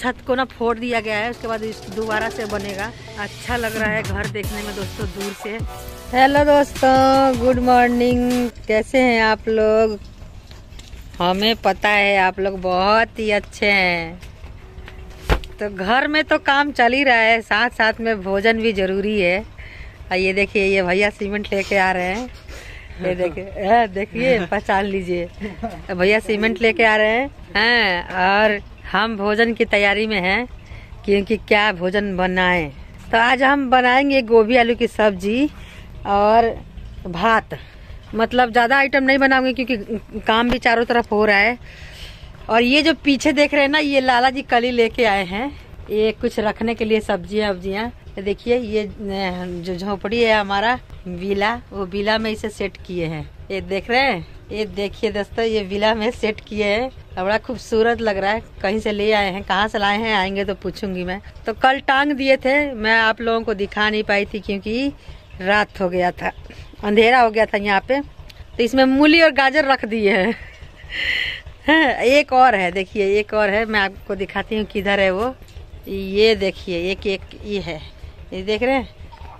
छत को ना फोड़ दिया गया है उसके बाद दोबारा से बनेगा अच्छा लग रहा है घर देखने में दोस्तों दूर से हेलो दोस्तों गुड मॉर्निंग कैसे हैं आप लोग हमें पता है आप लोग बहुत ही अच्छे हैं तो घर में तो काम चल ही रहा है साथ साथ में भोजन भी ज़रूरी है और ये देखिए ये भैया सीमेंट लेके आ रहे हैं ये देखिए देखिए पहचान लीजिए भैया सीमेंट लेके आ रहे हैं हैं और हम भोजन की तैयारी में हैं क्योंकि क्या भोजन बनाएं तो आज हम बनाएंगे गोभी आलू की सब्जी और भात मतलब ज़्यादा आइटम नहीं बनाऊंगी क्योंकि काम भी चारों तरफ हो रहा है और ये जो पीछे देख रहे हैं ना ये लाला जी कली लेके आए हैं ये कुछ रखने के लिए सब्जियां वब्जियाँ देखिए ये जो झोपड़ी है हमारा बीला वो बीला में इसे सेट किए हैं ये देख रहे हैं ये देखिए दोस्तों ये बीला में सेट किए हैं बड़ा खूबसूरत लग रहा है कहीं से ले आए हैं कहाँ से लाए हैं आएंगे तो पूछूंगी मैं तो कल टांग दिए थे मैं आप लोगों को दिखा नहीं पाई थी क्योंकि रात हो गया था अंधेरा हो गया था यहाँ पे तो इसमें मूली और गाजर रख दिए हैं है, एक और है देखिए एक और है मैं आपको दिखाती हूँ किधर है वो ये देखिए एक एक ये है ये देख रहे हैं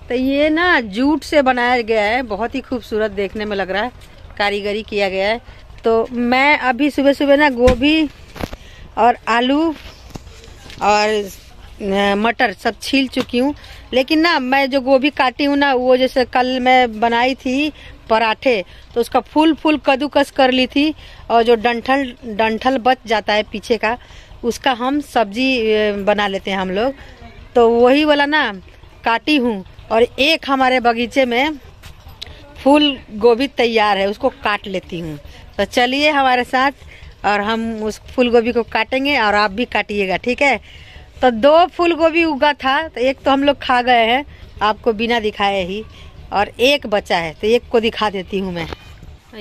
तो ये ना जूट से बनाया गया है बहुत ही खूबसूरत देखने में लग रहा है कारीगरी किया गया है तो मैं अभी सुबह सुबह ना गोभी और आलू और मटर सब छील चुकी हूँ लेकिन ना मैं जो गोभी काटी हूँ ना वो जैसे कल मैं बनाई थी पराठे तो उसका फुल फुल कद्दूकस कर ली थी और जो डंठल डंठल बच जाता है पीछे का उसका हम सब्जी बना लेते हैं हम लोग तो वही वाला ना काटी हूँ और एक हमारे बगीचे में फूल गोभी तैयार है उसको काट लेती हूँ तो चलिए हमारे साथ और हम उस फूल गोभी को काटेंगे और आप भी काटिएगा ठीक है तो दो फूल गोभी उगा था तो एक तो हम लोग खा गए हैं आपको बिना दिखाए ही और एक बचा है तो एक को दिखा देती हूँ मैं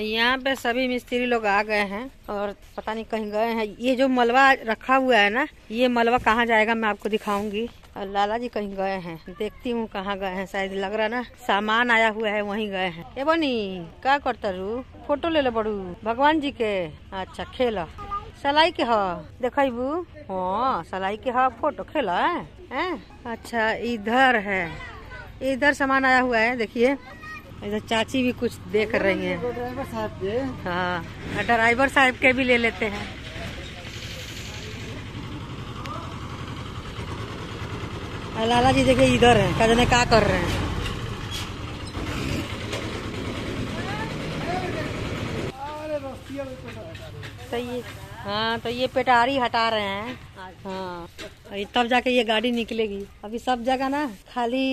यहाँ पे सभी मिस्त्री लोग आ गए हैं और पता नहीं कहीं गए हैं ये जो मलबा रखा हुआ है ना ये मलबा कहाँ जाएगा मैं आपको दिखाऊंगी और लाला जी कहीं गए हैं देखती हूँ कहाँ गए हैं शायद लग रहा ना सामान आया हुआ है वहीं गए हैं ये बोनी क्या करता रू फोटो ले ले बड़ू भगवान जी के अच्छा खेल सलाई के हा देखबू हाँ सलाई के हा फोटो खेला है, अच्छा इधर है इधर सामान आया हुआ है देखिए इधर चाची भी कुछ देख रही है ड्राइवर साहब के हाँ ड्राइवर साहब के भी ले लेते हैं लाला जी देखिए इधर है कहने क्या कर रहे हैं तो ये हाँ तो ये पेटारी हटा रहे हैं हाँ तब जाके ये गाड़ी निकलेगी अभी सब जगह ना खाली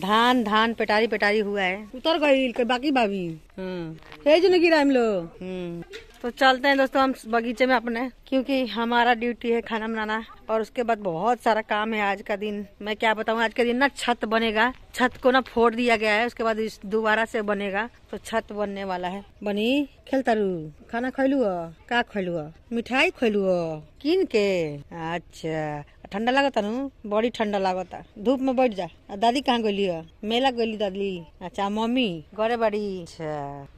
धान धान पेटारी पेटारी हुआ है उतर गई बाकी भाभी हम्म जो गिरा हम लोग हम्म। तो चलते हैं दोस्तों हम बगीचे में अपने क्योंकि हमारा ड्यूटी है खाना बनाना और उसके बाद बहुत सारा काम है आज का दिन मैं क्या बताऊँ आज का दिन ना छत बनेगा छत को ना फोड़ दिया गया है उसके बाद दोबारा से बनेगा तो छत बनने वाला है बनी खेलता रू खाना खोलू का खोलू मिठाई खोलू किन के अच्छा ठंडा लगता नु बड़ी ठंडा लागता धूप में बैठ जा दादी कहाँ गली है? मेला गली दादी अच्छा मम्मी गौरे बड़ी अच्छा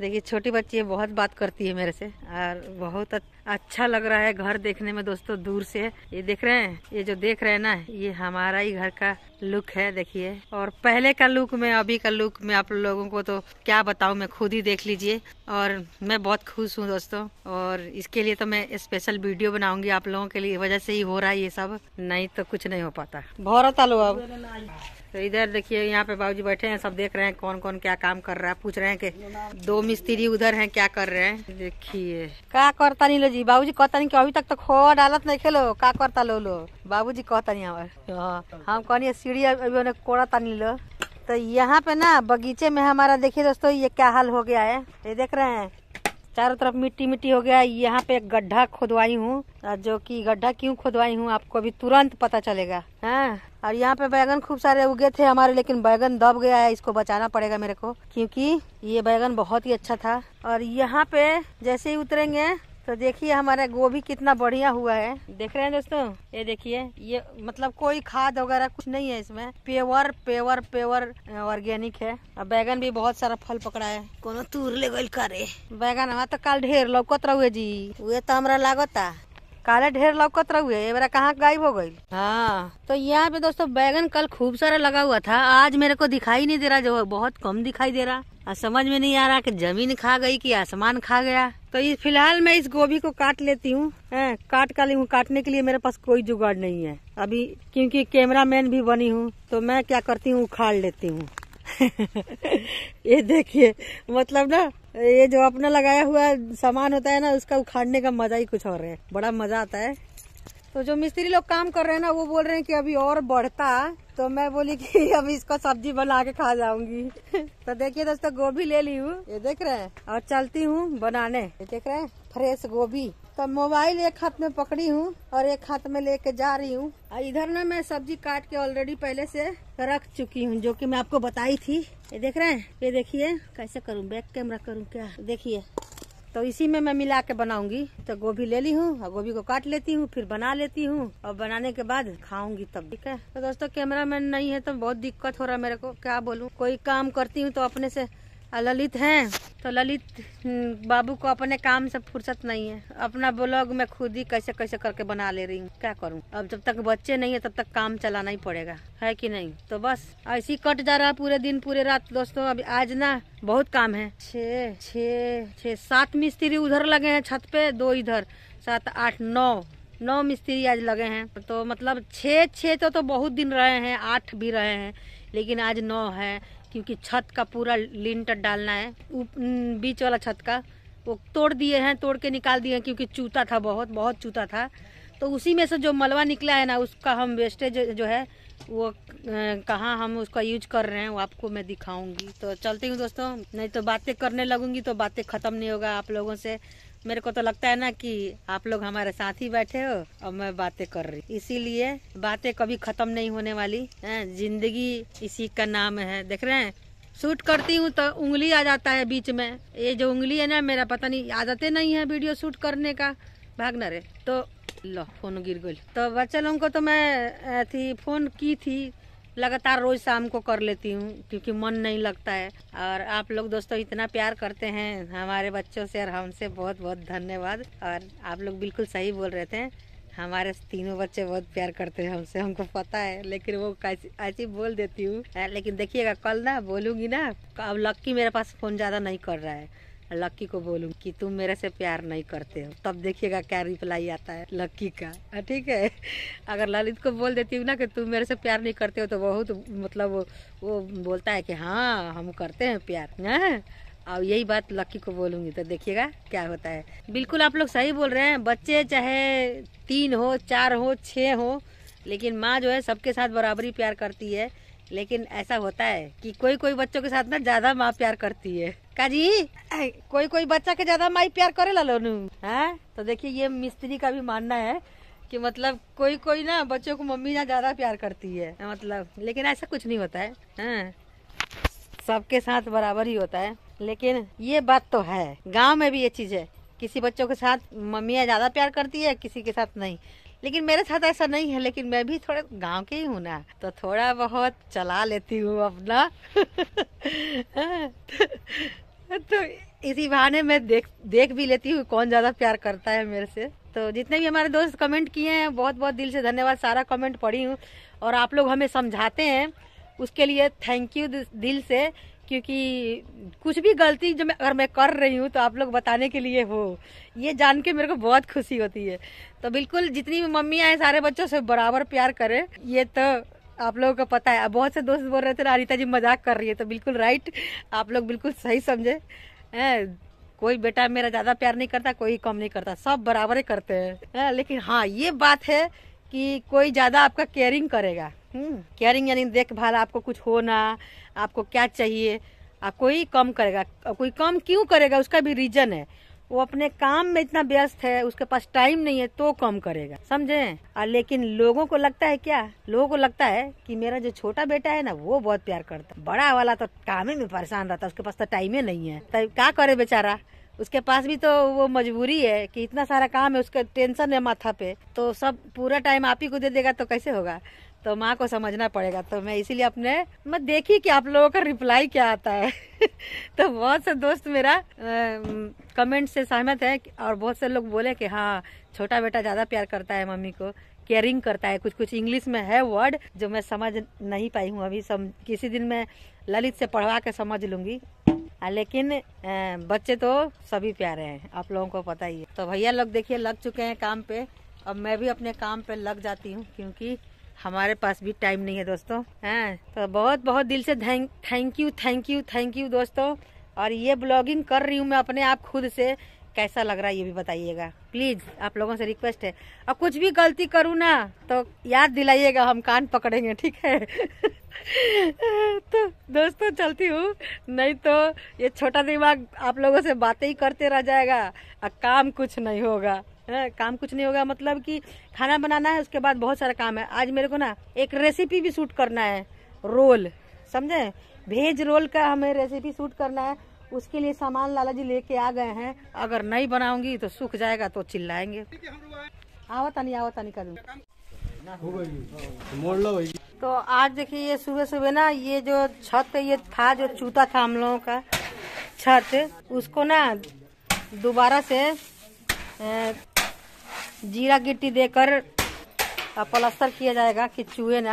देखिए छोटी बच्ची बहुत बात करती है मेरे से और बहुत अच्छा लग रहा है घर देखने में दोस्तों दूर से ये देख रहे हैं ये जो देख रहे हैं ना ये हमारा ही घर का लुक है देखिए और पहले का लुक में अभी का लुक में आप लोगों को तो क्या बताऊं मैं खुद ही देख लीजिए और मैं बहुत खुश हूँ दोस्तों और इसके लिए तो मैं स्पेशल वीडियो बनाऊंगी आप लोगों के लिए वजह से ही हो रहा है ये सब नहीं तो कुछ नहीं हो पाता भौरत आलो अब तो इधर देखिए यहाँ पे बाबूजी बैठे हैं सब देख रहे हैं कौन कौन क्या काम कर रहा है पूछ रहे हैं कि दो मिस्त्री उधर हैं क्या कर रहे हैं देखिए का करता नहीं लो जी बाबू जी कहता नहीं अभी तक तो खो डालत नहीं खेलो का करता लो लो बाबू जी कहता नहीं हमारे हम कहनी सीढ़ी अभी उन्हें नहीं लो तो यहाँ पे ना बगीचे में हमारा देखिए दोस्तों ये क्या हाल हो गया है ये देख रहे हैं चारों तरफ मिट्टी मिट्टी हो गया यहाँ पे एक गड्ढा खुदवाई हूँ जो कि गड्ढा क्यों खुदवाई हूँ आपको अभी तुरंत पता चलेगा हाँ और यहाँ पे बैगन खूब सारे उगे थे हमारे लेकिन बैगन दब गया है इसको बचाना पड़ेगा मेरे को क्योंकि ये बैगन बहुत ही अच्छा था और यहाँ पे जैसे ही उतरेंगे तो देखिए हमारा गोभी कितना बढ़िया हुआ है देख रहे हैं दोस्तों ये देखिए ये मतलब कोई खाद वगैरह कुछ नहीं है इसमें पेवर पेवर पेवर ऑर्गेनिक है और बैगन भी बहुत सारा फल पकड़ा है कोनो तूर ले गई करे बैगन हमारा तो कल ढेर लौकत रहुए जी वे तो हमारा लागता काले ढेर लौकत रहुए ये मेरा कहाँ गायब हो गई हाँ तो यहाँ पे दोस्तों बैगन कल खूब सारा लगा हुआ था आज मेरे को दिखाई नहीं दे रहा जो बहुत कम दिखाई दे रहा और समझ में नहीं आ रहा कि जमीन खा गई कि आसमान खा गया तो इस फिलहाल मैं इस गोभी को काट लेती हूँ काट का ली हूँ काटने के लिए मेरे पास कोई जुगाड़ नहीं है अभी क्योंकि कैमरा मैन भी बनी हूँ तो मैं क्या करती हूँ उखाड़ लेती हूँ ये देखिए मतलब ना ये जो अपना लगाया हुआ सामान होता है ना उसका उखाड़ने का मजा ही कुछ और है बड़ा मजा आता है तो जो मिस्त्री लोग काम कर रहे हैं ना वो बोल रहे हैं कि अभी और बढ़ता तो मैं बोली कि अभी इसको सब्जी बना के खा जाऊंगी तो देखिए दोस्तों गोभी ले ली हूँ ये देख रहे हैं और चलती हूँ बनाने ये देख रहे हैं फ्रेश गोभी तो मोबाइल एक हाथ में पकड़ी हूँ और एक हाथ में लेके जा रही हूँ इधर ना मैं सब्जी काट के ऑलरेडी पहले से रख चुकी हूँ जो की मैं आपको बताई थी ये देख रहे हैं ये देखिए कैसे करूँ बैक कैमरा करूँ क्या देखिए तो इसी में मैं मिला के बनाऊंगी तो गोभी ले ली हूँ और गोभी को काट लेती हूँ फिर बना लेती हूँ और बनाने के बाद खाऊंगी तब ठीक है तो दोस्तों कैमरा मैन नहीं है तो बहुत दिक्कत हो रहा है मेरे को क्या बोलूँ कोई काम करती हूँ तो अपने से ललित हैं तो ललित हम्म, बाबू को अपने काम से फुर्सत नहीं है अपना ब्लॉग मैं खुद ही कैसे कैसे करके बना ले रही हूँ क्या करूँ अब जब तक बच्चे नहीं है तब तक काम चलाना ही पड़ेगा है कि नहीं तो बस ऐसी कट जा रहा पूरे दिन पूरे रात दोस्तों अभी आज ना बहुत काम है छ छ छः सात मिस्त्री उधर लगे हैं छत पे दो इधर सात आठ नौ नौ मिस्त्री आज लगे हैं तो मतलब छः छः तो, तो बहुत दिन रहे हैं आठ भी रहे हैं लेकिन आज नौ है क्योंकि छत का पूरा लिंटर डालना है बीच वाला छत का वो तोड़ दिए हैं तोड़ के निकाल दिए हैं क्योंकि चूता था बहुत बहुत चूता था तो उसी में से जो मलबा निकला है ना उसका हम वेस्टेज जो है वो कहाँ हम उसका यूज कर रहे हैं वो आपको मैं दिखाऊंगी तो चलती हूँ दोस्तों नहीं तो बातें करने लगूंगी तो बातें ख़त्म नहीं होगा आप लोगों से मेरे को तो लगता है ना कि आप लोग हमारे साथ ही बैठे हो और मैं बातें कर रही इसीलिए बातें कभी खत्म नहीं होने वाली है जिंदगी इसी का नाम है देख रहे हैं शूट करती हूँ तो उंगली आ जाता है बीच में ये जो उंगली है ना मेरा पता नहीं आदतें नहीं है वीडियो शूट करने का भागना रे तो लो फोन गिर गई तो बच्चा लोगों को तो मैं थी फोन की थी लगातार रोज शाम को कर लेती हूँ क्योंकि मन नहीं लगता है और आप लोग दोस्तों इतना प्यार करते हैं हमारे बच्चों से और हमसे बहुत बहुत धन्यवाद और आप लोग बिल्कुल सही बोल रहे थे हमारे तीनों बच्चे बहुत प्यार करते हैं हमसे हमको पता है लेकिन वो ऐसी बोल देती हूँ लेकिन देखिएगा कल ना बोलूँगी ना अब लक्की मेरे पास फ़ोन ज़्यादा नहीं कर रहा है लक्की को बोलूँ कि तुम मेरे से प्यार नहीं करते हो तब देखिएगा क्या रिप्लाई आता है लक्की का हाँ, ठीक है अगर ललित को बोल देती हूँ ना कि तुम मेरे से प्यार नहीं करते हो तो बहुत मतलब वो, वो बोलता है कि हाँ हम करते हैं प्यार है हाँ। और यही बात लक्की को बोलूँगी तो देखिएगा क्या होता है बिल्कुल आप लोग सही बोल रहे हैं बच्चे चाहे तीन हो चार हो छः हो लेकिन माँ जो है सबके साथ बराबरी प्यार करती है लेकिन ऐसा होता है कि कोई कोई बच्चों के साथ ना ज़्यादा माँ प्यार करती है काजी कोई कोई बच्चा के ज्यादा माई प्यार करे ला लोनू है तो देखिए ये मिस्त्री का भी मानना है कि मतलब कोई कोई ना बच्चों को मम्मी ना ज्यादा प्यार करती है मतलब लेकिन ऐसा कुछ नहीं होता है, सबके साथ बराबर ही होता है लेकिन ये बात तो है गांव में भी ये चीज है किसी बच्चों के साथ मम्मी ज्यादा प्यार करती है किसी के साथ नहीं लेकिन मेरे साथ ऐसा नहीं है लेकिन मैं भी थोड़ा गांव के ही हूँ ना तो थोड़ा बहुत चला लेती हूँ अपना तो इसी बहाने मैं देख देख भी लेती हूँ कौन ज़्यादा प्यार करता है मेरे से तो जितने भी हमारे दोस्त कमेंट किए हैं बहुत बहुत दिल से धन्यवाद सारा कमेंट पढ़ी हूँ और आप लोग हमें समझाते हैं उसके लिए थैंक यू दिल से क्योंकि कुछ भी गलती जब मैं अगर मैं कर रही हूँ तो आप लोग बताने के लिए हो ये जान के मेरे को बहुत खुशी होती है तो बिल्कुल जितनी भी मम्मी आए सारे बच्चों से बराबर प्यार करें ये तो आप लोगों को पता है बहुत से दोस्त बोल रहे थे ना अनिता जी मजाक कर रही है तो बिल्कुल राइट आप लोग बिल्कुल सही समझे कोई बेटा मेरा ज़्यादा प्यार नहीं करता कोई कम नहीं करता सब बराबर ही करते हैं लेकिन हाँ ये बात है कि कोई ज़्यादा आपका केयरिंग करेगा केयरिंग हम्म। यानी देखभाल आपको कुछ होना आपको क्या चाहिए आप कोई कम करेगा कोई कम क्यों करेगा उसका भी रीजन है वो अपने काम में इतना व्यस्त है उसके पास टाइम नहीं है तो कम करेगा समझे और लेकिन लोगों को लगता है क्या लोगों को लगता है कि मेरा जो छोटा बेटा है ना वो बहुत प्यार करता बड़ा वाला तो काम में परेशान रहता है उसके पास तो टाइम ही नहीं है तो क्या करे बेचारा उसके पास भी तो वो मजबूरी है कि इतना सारा काम है उसका टेंशन है माथा पे तो सब पूरा टाइम आप ही को दे देगा तो कैसे होगा तो माँ को समझना पड़ेगा तो मैं इसीलिए अपने मैं देखी कि आप लोगों का रिप्लाई क्या आता है तो बहुत से दोस्त मेरा कमेंट से सहमत है और बहुत से लोग बोले कि हाँ छोटा बेटा ज़्यादा प्यार करता है मम्मी को केयरिंग करता है कुछ कुछ इंग्लिश में है वर्ड जो मैं समझ नहीं पाई हूँ अभी सम किसी दिन मैं ललित से पढ़वा के समझ लूँगी लेकिन बच्चे तो सभी प्यारे हैं आप लोगों को पता ही है तो भैया लोग देखिए लग चुके हैं काम पे अब मैं भी अपने काम पे लग जाती हूँ क्योंकि हमारे पास भी टाइम नहीं है दोस्तों हैं तो बहुत बहुत दिल से thank you thank you thank you दोस्तों और ये ब्लॉगिंग कर रही हूँ मैं अपने आप खुद से कैसा लग रहा है ये भी बताइएगा प्लीज आप लोगों से रिक्वेस्ट है और कुछ भी गलती करूँ ना तो याद दिलाइएगा हम कान पकड़ेंगे ठीक है तो दोस्तों चलती हूँ नहीं तो ये छोटा दिमाग आप लोगों से बातें ही करते रह जाएगा और काम कुछ नहीं होगा है काम कुछ नहीं होगा मतलब कि खाना बनाना है उसके बाद बहुत सारा काम है आज मेरे को ना एक रेसिपी भी शूट करना है रोल समझे भेज रोल का हमें रेसिपी शूट करना है उसके लिए सामान लाला जी लेके आ गए हैं अगर नहीं बनाऊंगी तो सूख जाएगा तो चिल्लाएंगे आवत नहीं आवत नहीं कर तो आज देखिए ये सुबह सुबह ना ये जो छत ये था जो चूता था हम लोगों का छत उसको ना दोबारा से जीरा गिट्टी देकर प्लस्तर किया जाएगा कि चूहे ना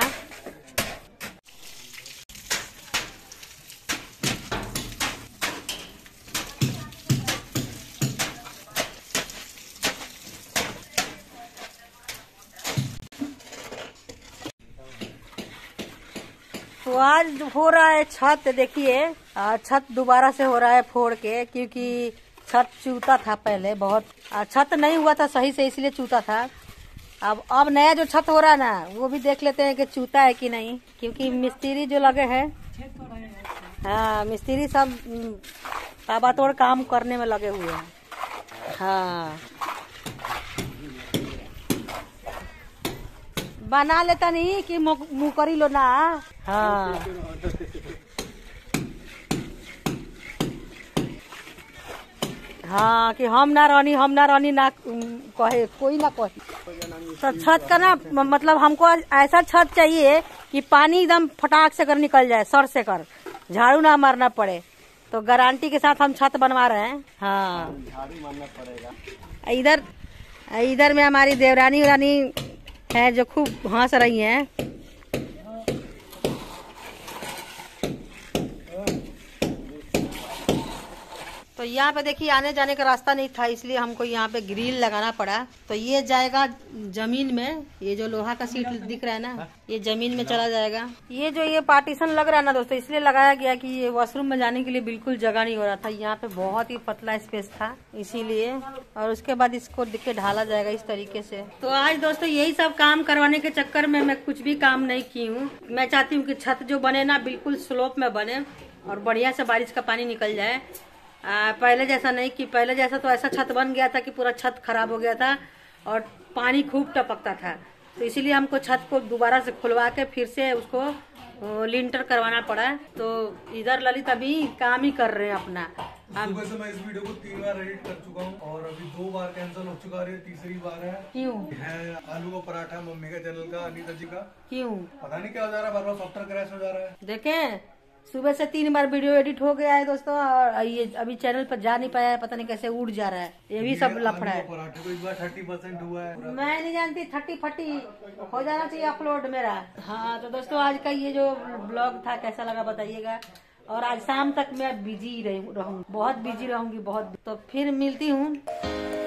तो आज हो रहा है छत देखिए छत दोबारा से हो रहा है फोड़ के क्योंकि छत चूता था पहले बहुत छत नहीं हुआ था सही से इसलिए चूता था अब अब नया जो छत हो रहा है ना वो भी देख लेते हैं कि चूता है कि नहीं क्योंकि मिस्त्री जो लगे हैं हाँ मिस्त्री सब हम्म, ताबातोड़ काम करने में लगे हुए हैं हाँ बना लेता नहीं कि मुकरी लो ना हाँ हाँ कि हम ना रहनी हम ना रहनी ना कहे कोई ना कहे तो छत का ना मतलब हमको ऐसा छत चाहिए कि पानी एकदम फटाक से कर निकल जाए सर से कर झाड़ू ना मारना पड़े तो गारंटी के साथ हम छत बनवा रहे हैं हाँ झाड़ू पड़ेगा इधर इधर में हमारी देवरानी उरानी है जो खूब हंस रही हैं तो यहाँ पे देखिए आने जाने का रास्ता नहीं था इसलिए हमको यहाँ पे ग्रिल लगाना पड़ा तो ये जाएगा जमीन में ये जो लोहा का सीट दिख रहा है ना ये जमीन में चला जाएगा ये जो ये पार्टीशन लग रहा है ना दोस्तों इसलिए लगाया गया कि ये वॉशरूम में जाने के लिए बिल्कुल जगह नहीं हो रहा था यहाँ पे बहुत ही पतला स्पेस था इसीलिए और उसके बाद इसको के ढाला जाएगा इस तरीके से तो आज दोस्तों यही सब काम करवाने के चक्कर में मैं कुछ भी काम नहीं की हूँ मैं चाहती हूँ की छत जो बने ना बिल्कुल स्लोप में बने और बढ़िया से बारिश का पानी निकल जाए आ, पहले जैसा नहीं कि पहले जैसा तो ऐसा छत बन गया था कि पूरा छत खराब हो गया था और पानी खूब टपकता था तो इसीलिए हमको छत को दोबारा से खुलवा के फिर से उसको लिंटर करवाना पड़ा तो इधर ललित अभी काम ही कर रहे हैं अपना सुबह से मैं इस वीडियो को तीन बार एडिट कर चुका हूँ और अभी दो बार कैंसिल हो चुका है तीसरी बार है क्यों है आलू का पराठा मम्मी का चैनल का अनिता जी का क्यों पता नहीं क्या हो जा रहा है बार बार सॉफ्टवेयर क्रैश हो जा रहा है देखे सुबह से तीन बार वीडियो एडिट हो गया है दोस्तों और ये अभी चैनल पर जा नहीं पाया है पता नहीं कैसे उड़ जा रहा है ये भी सब लफड़ा है थर्टी परसेंट हुआ मैं नहीं जानती थर्टी फर्टी हो जाना चाहिए अपलोड मेरा हाँ तो दोस्तों आज का ये जो ब्लॉग था कैसा लगा बताइएगा और आज शाम तक मैं बिजी रहूँ बहुत बिजी रहूंगी बहुत तो फिर मिलती हूँ